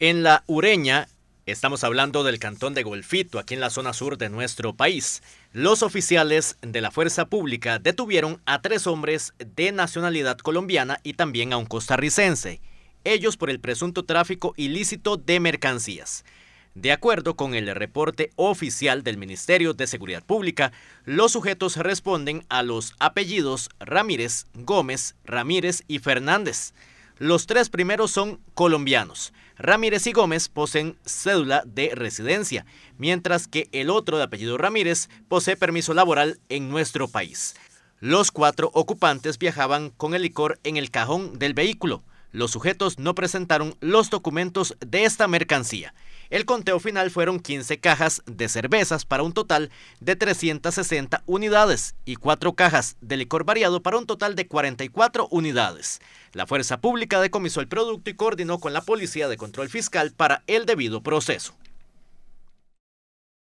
En la Ureña, estamos hablando del cantón de Golfito, aquí en la zona sur de nuestro país, los oficiales de la fuerza pública detuvieron a tres hombres de nacionalidad colombiana y también a un costarricense, ellos por el presunto tráfico ilícito de mercancías. De acuerdo con el reporte oficial del Ministerio de Seguridad Pública, los sujetos responden a los apellidos Ramírez, Gómez, Ramírez y Fernández. Los tres primeros son colombianos. Ramírez y Gómez poseen cédula de residencia, mientras que el otro de apellido Ramírez posee permiso laboral en nuestro país. Los cuatro ocupantes viajaban con el licor en el cajón del vehículo. Los sujetos no presentaron los documentos de esta mercancía. El conteo final fueron 15 cajas de cervezas para un total de 360 unidades y 4 cajas de licor variado para un total de 44 unidades. La Fuerza Pública decomisó el producto y coordinó con la Policía de Control Fiscal para el debido proceso.